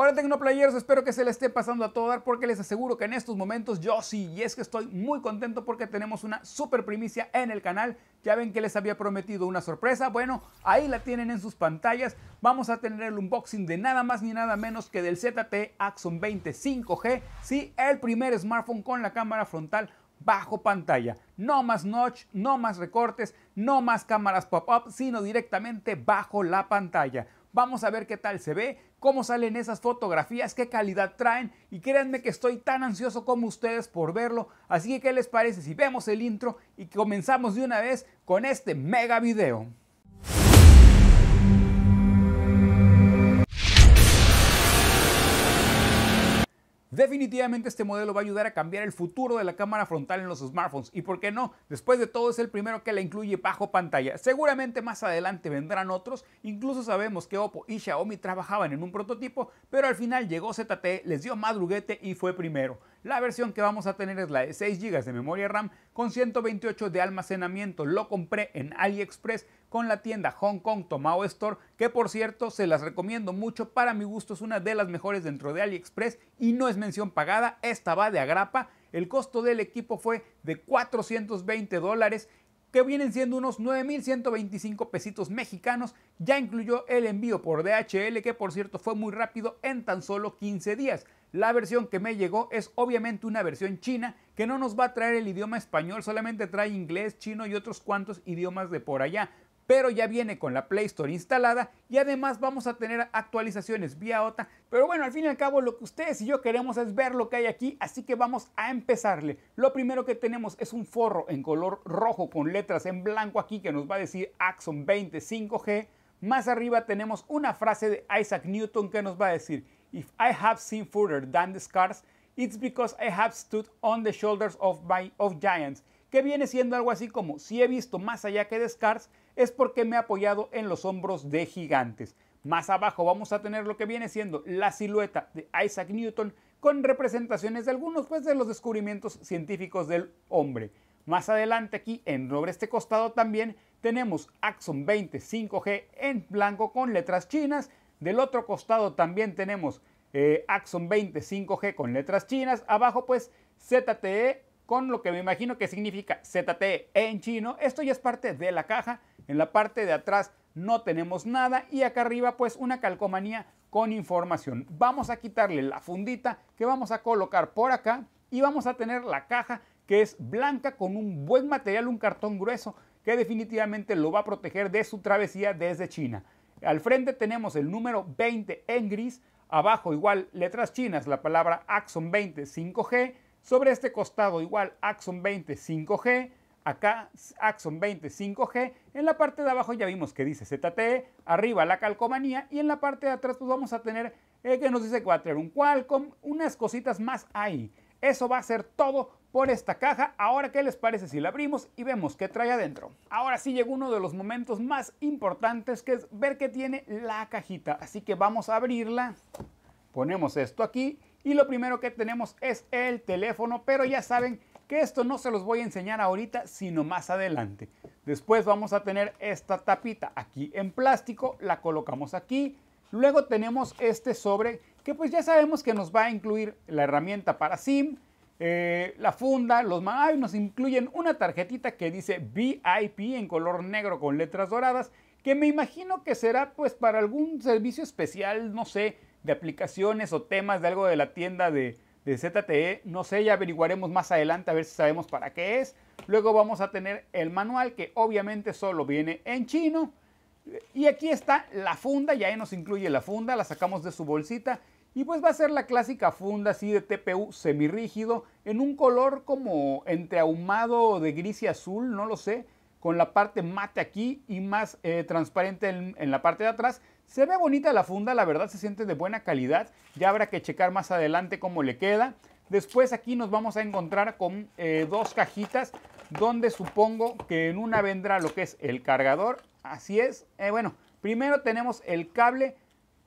Hola Tecnoplayers, espero que se les esté pasando a todo dar porque les aseguro que en estos momentos yo sí, y es que estoy muy contento porque tenemos una super primicia en el canal. Ya ven que les había prometido una sorpresa, bueno, ahí la tienen en sus pantallas. Vamos a tener el unboxing de nada más ni nada menos que del ZTE Axon 20 5G, sí, el primer smartphone con la cámara frontal bajo pantalla. No más notch, no más recortes, no más cámaras pop-up, sino directamente bajo la pantalla Vamos a ver qué tal se ve, cómo salen esas fotografías, qué calidad traen y créanme que estoy tan ansioso como ustedes por verlo. Así que, ¿qué les parece si vemos el intro y comenzamos de una vez con este mega video? Definitivamente este modelo va a ayudar a cambiar el futuro de la cámara frontal en los smartphones y por qué no, después de todo es el primero que la incluye bajo pantalla. Seguramente más adelante vendrán otros, incluso sabemos que Oppo y Xiaomi trabajaban en un prototipo, pero al final llegó ZTE, les dio madruguete y fue primero. La versión que vamos a tener es la de 6 GB de memoria RAM con 128 de almacenamiento. Lo compré en AliExpress con la tienda Hong Kong Tomao Store, que por cierto se las recomiendo mucho. Para mi gusto es una de las mejores dentro de AliExpress y no es mención pagada. Esta va de agrapa. El costo del equipo fue de 420 dólares que vienen siendo unos 9.125 pesitos mexicanos, ya incluyó el envío por DHL, que por cierto fue muy rápido en tan solo 15 días. La versión que me llegó es obviamente una versión china que no nos va a traer el idioma español, solamente trae inglés, chino y otros cuantos idiomas de por allá. Pero ya viene con la Play Store instalada y además vamos a tener actualizaciones vía OTA. Pero bueno, al fin y al cabo lo que ustedes y yo queremos es ver lo que hay aquí, así que vamos a empezarle. Lo primero que tenemos es un forro en color rojo con letras en blanco aquí que nos va a decir Axon 20 5G. Más arriba tenemos una frase de Isaac Newton que nos va a decir if I have seen further than the scars, it's because I have stood on the shoulders of, giants, que viene siendo algo así como si he visto más allá que de scars, es porque me he apoyado en los hombros de gigantes. Más abajo vamos a tener lo que viene siendo la silueta de Isaac Newton con representaciones de algunos pues, de los descubrimientos científicos del hombre. Más adelante aquí en sobre este costado también tenemos Axon 20 5G en blanco con letras chinas del otro costado también tenemos eh, Axon 20 5G con letras chinas. Abajo pues ZTE con lo que me imagino que significa ZTE en chino. Esto ya es parte de la caja. En la parte de atrás no tenemos nada y acá arriba pues una calcomanía con información. Vamos a quitarle la fundita que vamos a colocar por acá y vamos a tener la caja que es blanca con un buen material, un cartón grueso que definitivamente lo va a proteger de su travesía desde China. Al frente tenemos el número 20 en gris, abajo igual letras chinas la palabra Axon 20 5G, sobre este costado igual Axon 20 5G, acá Axon 20 5G, en la parte de abajo ya vimos que dice ZTE, arriba la calcomanía y en la parte de atrás pues, vamos a tener el eh, que nos dice que va a Qualcomm, unas cositas más ahí. Eso va a ser todo por esta caja. Ahora, ¿qué les parece si la abrimos y vemos qué trae adentro? Ahora sí llega uno de los momentos más importantes que es ver qué tiene la cajita. Así que vamos a abrirla. Ponemos esto aquí y lo primero que tenemos es el teléfono, pero ya saben que esto no se los voy a enseñar ahorita, sino más adelante. Después vamos a tener esta tapita aquí en plástico, la colocamos aquí. Luego tenemos este sobre que pues ya sabemos que nos va a incluir la herramienta para SIM, eh, la funda, los ay, nos incluyen una tarjetita que dice VIP en color negro con letras doradas, que me imagino que será pues para algún servicio especial, no sé, de aplicaciones o temas de algo de la tienda de, de ZTE, no sé, ya averiguaremos más adelante a ver si sabemos para qué es. Luego vamos a tener el manual que obviamente solo viene en chino. Y aquí está la funda, ya ahí nos incluye la funda, la sacamos de su bolsita y pues va a ser la clásica funda así de TPU semirrígido en un color como entre ahumado de gris y azul, no lo sé, con la parte mate aquí y más eh, transparente en, la parte de atrás. Se ve bonita la funda, la verdad se siente de buena calidad, ya habrá que checar más adelante cómo le queda. Después aquí nos vamos a encontrar con eh, dos cajitas donde supongo que en una vendrá lo que es el cargador. Así es. Eh, bueno, primero tenemos el cable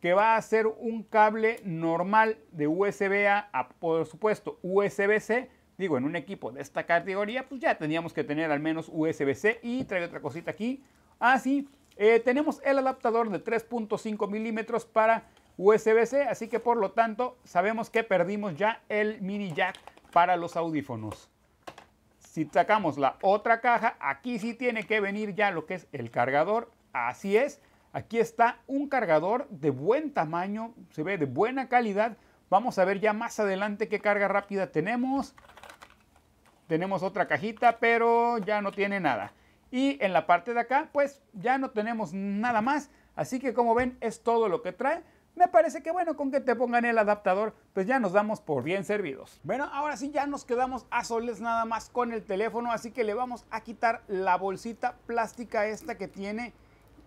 que va a ser un cable normal de USB a, a por supuesto, USB-C. Digo, en un equipo de esta categoría, pues ya teníamos que tener al menos USB-C. Y trae otra cosita aquí. Así, ah, eh, tenemos el adaptador de 3.5 milímetros para USB-C. Así que por lo tanto, sabemos que perdimos ya el mini jack para los audífonos. Si sacamos la otra caja, aquí sí tiene que venir ya lo que es el cargador. Así es. Aquí está un cargador de buen tamaño, se ve de buena calidad. Vamos a ver ya más adelante qué carga rápida tenemos. Tenemos otra cajita, pero ya no tiene nada. Y en la parte de acá, pues ya no tenemos nada más. Así que como ven, es todo lo que trae. Me parece que bueno, con que te pongan el adaptador, pues ya nos damos por bien servidos. Bueno, ahora sí ya nos quedamos a soles nada más con el teléfono, así que le vamos a quitar la bolsita plástica esta que tiene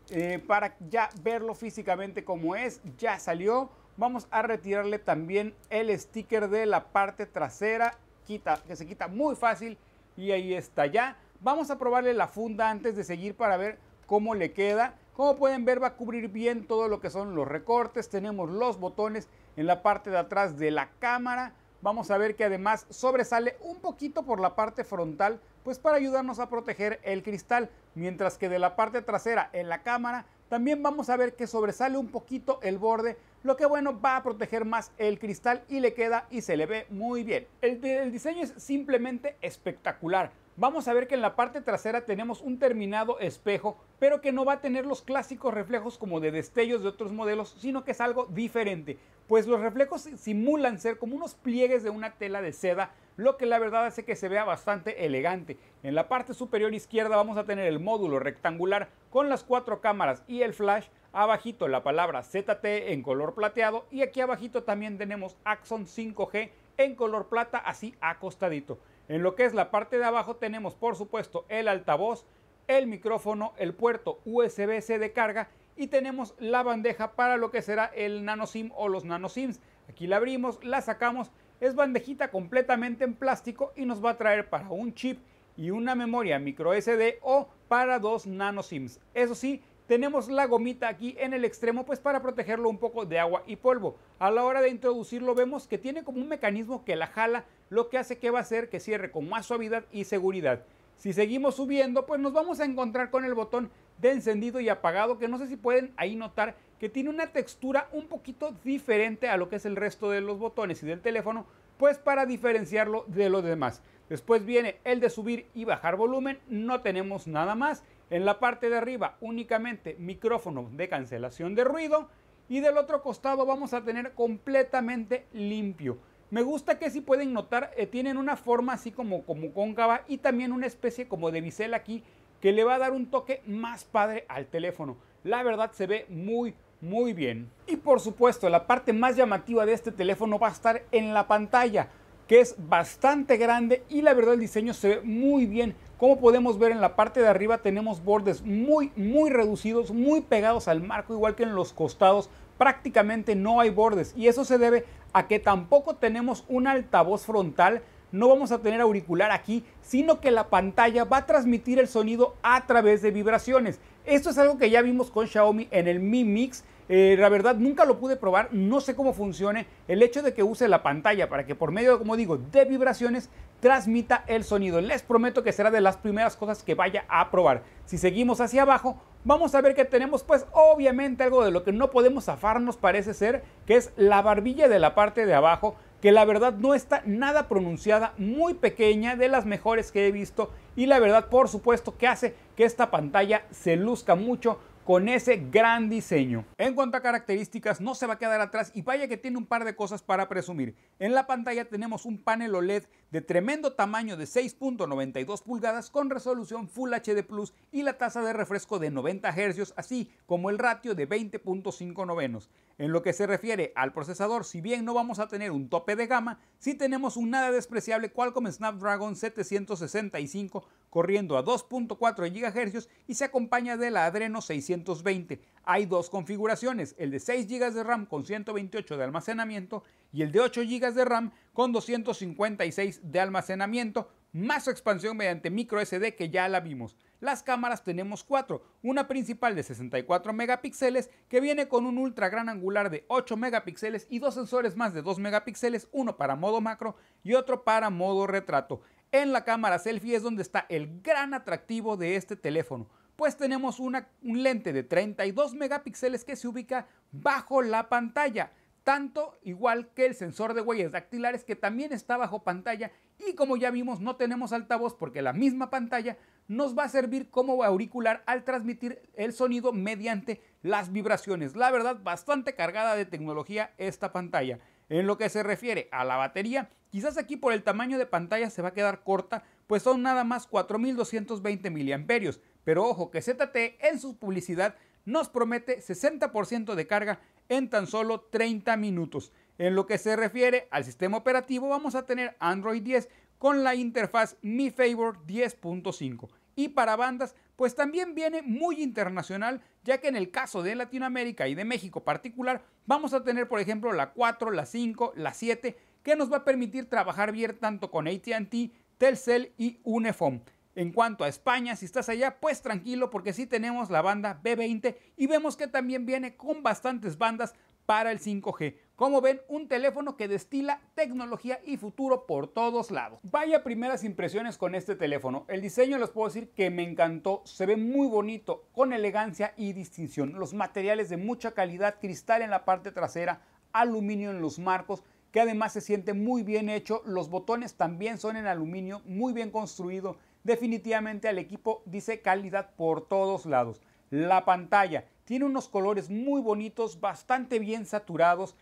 eh, para ya verlo físicamente como es. Ya salió. Vamos a retirarle también el sticker de la parte trasera, quita, que se quita muy fácil y ahí está ya. Vamos a probarle la funda antes de seguir para ver cómo le queda. Como pueden ver va a cubrir bien todo lo que son los recortes. Tenemos los botones en la parte de atrás de la cámara. Vamos a ver que además sobresale un poquito por la parte frontal, pues para ayudarnos a proteger el cristal, mientras que de la parte trasera en la cámara también vamos a ver que sobresale un poquito el borde, lo que bueno va a proteger más el cristal y le queda y se le ve muy bien. El, diseño es simplemente espectacular vamos a ver que en la parte trasera tenemos un terminado espejo, pero que no va a tener los clásicos reflejos como de destellos de otros modelos, sino que es algo diferente, pues los reflejos simulan ser como unos pliegues de una tela de seda, lo que la verdad hace que se vea bastante elegante. En la parte superior izquierda vamos a tener el módulo rectangular con las cuatro cámaras y el flash, abajito la palabra ZT en color plateado y aquí abajito también tenemos Axon 5G en color plata así acostadito. En lo que es la parte de abajo tenemos por supuesto el altavoz, el micrófono, el puerto USB-C de carga y tenemos la bandeja para lo que será el nano SIM o los nano SIMs. Aquí la abrimos, la sacamos, es bandejita completamente en plástico y nos va a traer para un chip y una memoria micro SD o para dos nano SIMs. Eso sí, tenemos la gomita aquí en el extremo pues para protegerlo un poco de agua y polvo. A la hora de introducirlo vemos que tiene como un mecanismo que la jala lo que hace que va a ser que cierre con más suavidad y seguridad. Si seguimos subiendo, pues nos vamos a encontrar con el botón de encendido y apagado, que no sé si pueden ahí notar que tiene una textura un poquito diferente a lo que es el resto de los botones y del teléfono, pues para diferenciarlo de lo demás. Después viene el de subir y bajar volumen, no tenemos nada más. En la parte de arriba únicamente micrófono de cancelación de ruido y del otro costado vamos a tener completamente limpio. Me gusta que si pueden notar, eh, tienen una forma así como, como cóncava y también una especie como de bisel aquí que le va a dar un toque más padre al teléfono. La verdad se ve muy, muy bien. Y por supuesto, la parte más llamativa de este teléfono va a estar en la pantalla, que es bastante grande y la verdad el diseño se ve muy bien. Como podemos ver en la parte de arriba tenemos bordes muy, muy reducidos, muy pegados al marco, igual que en los costados prácticamente no hay bordes y eso se debe a que tampoco tenemos un altavoz frontal, no vamos a tener auricular aquí, sino que la pantalla va a transmitir el sonido a través de vibraciones. Esto es algo que ya vimos con Xiaomi en el Mi Mix. Eh, la verdad nunca lo pude probar, no sé cómo funcione el hecho de que use la pantalla para que por medio, como digo, de vibraciones transmita el sonido. Les prometo que será de las primeras cosas que vaya a probar. Si seguimos hacia abajo, Vamos a ver que tenemos pues obviamente algo de lo que no podemos zafarnos parece ser, que es la barbilla de la parte de abajo, que la verdad no está nada pronunciada, muy pequeña, de las mejores que he visto y la verdad por supuesto que hace que esta pantalla se luzca mucho con ese gran diseño. En cuanto a características, no se va a quedar atrás y vaya que tiene un par de cosas para presumir. En la pantalla tenemos un panel OLED de tremendo tamaño de 6.92 pulgadas con resolución Full HD Plus y la tasa de refresco de 90 Hz, así como el ratio de 20.5 novenos. En lo que se refiere al procesador, si bien no vamos a tener un tope de gama, sí tenemos un nada despreciable Qualcomm Snapdragon 765 corriendo a 2.4 GHz y se acompaña de la Adreno 620. Hay dos configuraciones, el de 6 GB de RAM con 128 de almacenamiento y el de 8 GB de RAM con 256 de almacenamiento más su expansión mediante micro SD que ya la vimos. Las cámaras tenemos cuatro, una principal de 64 megapíxeles que viene con un ultra gran angular de 8 megapíxeles y dos sensores más de 2 megapíxeles, uno para modo macro y otro para modo retrato. En la cámara selfie es donde está el gran atractivo de este teléfono, pues tenemos un lente de 32 megapíxeles que se ubica bajo la pantalla tanto igual que el sensor de huellas dactilares que también está bajo pantalla y como ya vimos no tenemos altavoz porque la misma pantalla nos va a servir como auricular al transmitir el sonido mediante las vibraciones. La verdad bastante cargada de tecnología esta pantalla. En lo que se refiere a la batería, quizás aquí por el tamaño de pantalla se va a quedar corta, pues son nada más 4220 mAh, pero ojo que ZTE en su publicidad nos promete 60% de carga en tan solo 30 minutos. En lo que se refiere al sistema operativo vamos a tener Android 10 con la interfaz Mi Favor 10.5. Y para bandas, pues también viene muy internacional, ya que en el caso de Latinoamérica y de México particular, vamos a tener por ejemplo la 4, la 5, la 7, que nos va a permitir trabajar bien tanto con ATT, Telcel y Unifom. En cuanto a España, si estás allá, pues tranquilo porque sí tenemos la banda B20 y vemos que también viene con bastantes bandas para el 5G. Como ven, un teléfono que destila tecnología y futuro por todos lados. Vaya primeras impresiones con este teléfono. El diseño les puedo decir que me encantó, se ve muy bonito, con elegancia y distinción. Los materiales de mucha calidad, cristal en la parte trasera, aluminio en los marcos, que además se siente muy bien hecho. Los botones también son en aluminio, muy bien construido definitivamente al equipo dice calidad por todos lados. La pantalla tiene unos colores muy bonitos, bastante bien saturados.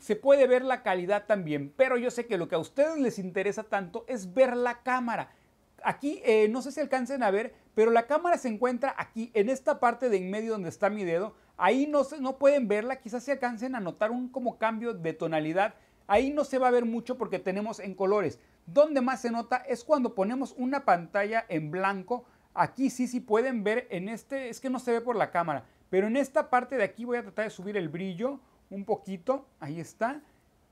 Se puede ver la calidad también, pero yo sé que lo que a ustedes les interesa tanto es ver la cámara. Aquí eh, no sé si alcancen a ver, pero la cámara se encuentra aquí, en esta parte de en medio donde está mi dedo. Ahí no, se, no pueden verla, quizás se alcancen a notar un como cambio de tonalidad. Ahí no se va a ver mucho porque tenemos en colores, donde más se nota es cuando ponemos una pantalla en blanco. Aquí sí, sí pueden ver en este, es que no se ve por la cámara, pero en esta parte de aquí voy a tratar de subir el brillo un poquito. Ahí está.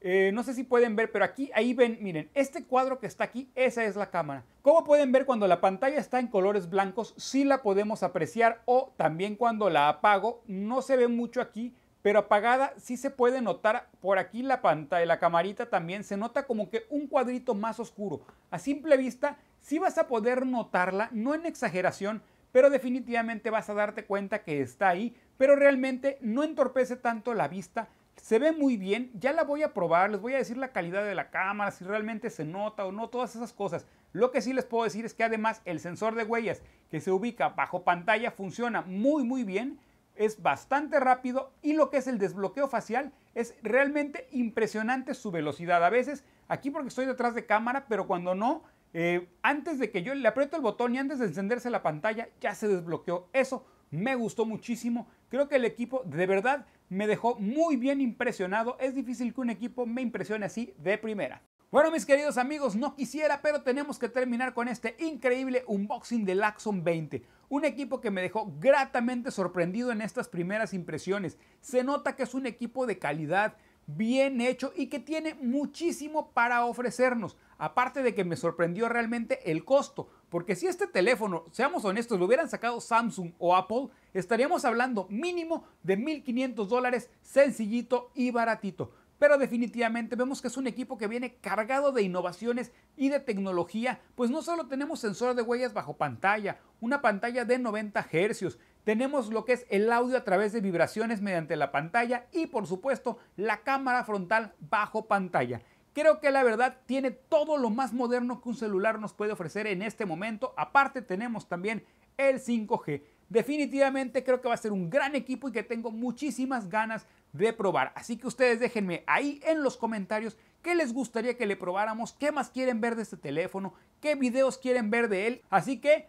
Eh, no sé si pueden ver, pero aquí, ahí ven, miren, este cuadro que está aquí, esa es la cámara. Como pueden ver, cuando la pantalla está en colores blancos, sí la podemos apreciar o también cuando la apago, no se ve mucho aquí, pero apagada sí se puede notar por aquí la pantalla, la camarita también, se nota como que un cuadrito más oscuro. A simple vista sí vas a poder notarla, no en exageración, pero definitivamente vas a darte cuenta que está ahí, pero realmente no entorpece tanto la vista. Se ve muy bien, ya la voy a probar, les voy a decir la calidad de la cámara, si realmente se nota o no, todas esas cosas. Lo que sí les puedo decir es que además el sensor de huellas que se ubica bajo pantalla funciona muy muy bien es bastante rápido y lo que es el desbloqueo facial es realmente impresionante su velocidad. A veces, aquí porque estoy detrás de cámara, pero cuando no, eh, antes de que yo le aprieto el botón y antes de encenderse la pantalla, ya se desbloqueó. Eso me gustó muchísimo. Creo que el equipo de verdad me dejó muy bien impresionado. Es difícil que un equipo me impresione así de primera. Bueno, mis queridos amigos, no quisiera, pero tenemos que terminar con este increíble unboxing del Axon 20. Un equipo que me dejó gratamente sorprendido en estas primeras impresiones. Se nota que es un equipo de calidad, bien hecho y que tiene muchísimo para ofrecernos. Aparte de que me sorprendió realmente el costo, porque si este teléfono, seamos honestos, lo hubieran sacado Samsung o Apple, estaríamos hablando mínimo de 1.500 dólares, sencillito y baratito pero definitivamente vemos que es un equipo que viene cargado de innovaciones y de tecnología, pues no solo tenemos sensor de huellas bajo pantalla, una pantalla de 90 Hz, tenemos lo que es el audio a través de vibraciones mediante la pantalla y por supuesto la cámara frontal bajo pantalla. Creo que la verdad tiene todo lo más moderno que un celular nos puede ofrecer en este momento, aparte tenemos también el 5G definitivamente creo que va a ser un gran equipo y que tengo muchísimas ganas de probar. Así que ustedes déjenme ahí en los comentarios qué les gustaría que le probáramos, qué más quieren ver de este teléfono, qué videos quieren ver de él. Así que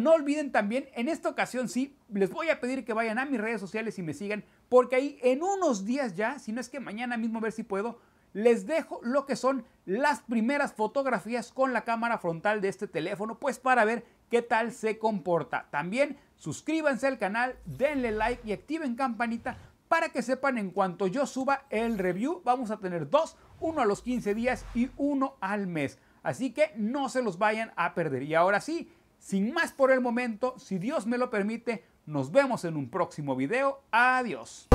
no olviden también, en esta ocasión sí, les voy a pedir que vayan a mis redes sociales y me sigan, porque ahí en unos días ya, si no es que mañana mismo a ver si puedo, les dejo lo que son las primeras fotografías con la cámara frontal de este teléfono, pues para ver qué tal se comporta. También suscríbanse al canal, denle like y activen campanita para que sepan en cuanto yo suba el review. Vamos a tener dos, uno a los 15 días y uno al mes. Así que no se los vayan a perder. Y ahora sí, sin más por el momento, si Dios me lo permite, nos vemos en un próximo video. Adiós.